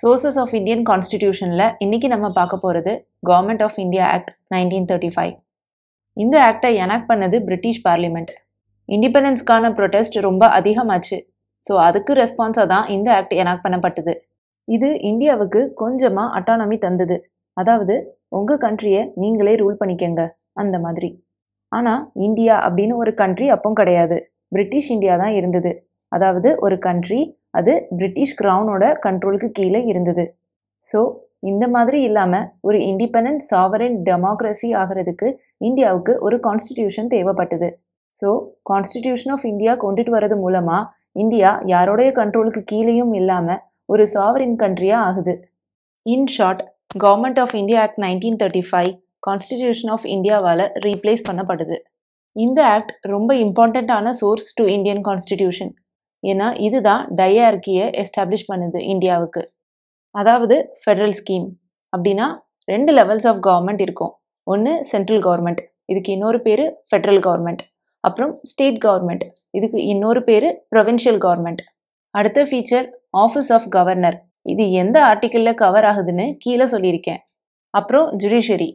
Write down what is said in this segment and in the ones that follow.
sources of Indian கான்ஸ்டிடியூஷனில் இன்றைக்கி நம்ம பார்க்க போகிறது government of India act nineteen thirty five இந்த ஆக்டை எனக்ட் பண்ணது பிரிட்டிஷ் பார்லிமெண்ட் இண்டிபெண்டன்ஸ்க்கான ப்ரொடெஸ்ட் ரொம்ப அதிகமாச்சு ஸோ அதுக்கு ரெஸ்பான்ஸாக தான் இந்த ஆக்ட் எனக்ட் பண்ணப்பட்டது இது இந்தியாவுக்கு கொஞ்சமாக அட்டானமி தந்தது அதாவது உங்கள் கண்ட்ரியை நீங்களே ரூல் பண்ணிக்கங்க அந்த மாதிரி ஆனால் இந்தியா அப்படின்னு ஒரு கண்ட்ரி அப்பவும் கிடையாது பிரிட்டிஷ் இந்தியா தான் இருந்தது அதாவது ஒரு கண்ட்ரி அது பிரிட்டிஷ் கிரவுனோட கண்ட்ரோலுக்கு கீழே இருந்தது ஸோ இந்த மாதிரி இல்லாமல் ஒரு இண்டிபெண்ட் சாவரன் டெமோக்ரஸி ஆகிறதுக்கு இந்தியாவுக்கு ஒரு கான்ஸ்டிடியூஷன் தேவைப்பட்டது ஸோ கான்ஸ்டிடியூஷன் ஆஃப் இந்தியா கொண்டுட்டு வரது மூலமாக இந்தியா யாரோடைய கண்ட்ரோலுக்கு கீழேயும் இல்லாமல் ஒரு சாவரின் கண்ட்ரியாக ஆகுது in short government of India act nineteen thirty five constitution of இந்தியாவால் ரீப்ளேஸ் பண்ணப்படுது இந்த ஆக்ட் ரொம்ப இம்பார்ட்டண்ட்டான சோர்ஸ் டு இந்தியன் கான்ஸ்டிடியூஷன் ஏன்னா இதுதான் டயார்கியை எஸ்டாப்ளிஷ் பண்ணுது இந்தியாவுக்கு அதாவது ஃபெடரல் ஸ்கீம் அப்படின்னா ரெண்டு லெவல்ஸ் ஆஃப் கவர்மெண்ட் இருக்கும் ஒன்று சென்ட்ரல் கவர்மெண்ட் இதுக்கு இன்னொரு பேர் ஃபெட்ரல் கவர்மெண்ட் அப்புறம் ஸ்டேட் கவர்மெண்ட் இதுக்கு இன்னொரு பேர் ப்ரொவின்ஷியல் கவர்மெண்ட் அடுத்த ஃபீச்சர் ஆஃபீஸ் ஆஃப் கவர்னர் இது எந்த ஆர்டிக்கிளில் கவர் ஆகுதுன்னு கீழே சொல்லியிருக்கேன் அப்புறம் ஜுடிஷரி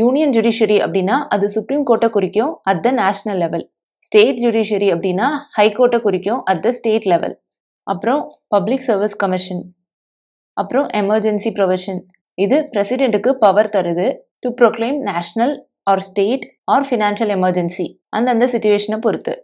யூனியன் ஜுடிஷரி அப்படின்னா அது சுப்ரீம் கோர்ட்டை குறிக்கும் at the national level state judiciary அப்படின்னா ஹைகோர்ட்டை குறிக்கும் அட் த ஸ்டேட் லெவல் அப்புறம் பப்ளிக் சர்வீஸ் கமிஷன் அப்புறம் எமர்ஜென்சி ப்ரொவிஷன் இது பிரசிடெண்ட்டுக்கு பவர் தருது to proclaim national or state or financial emergency அந்தந்த சுச்சுவேஷனை பொறுத்து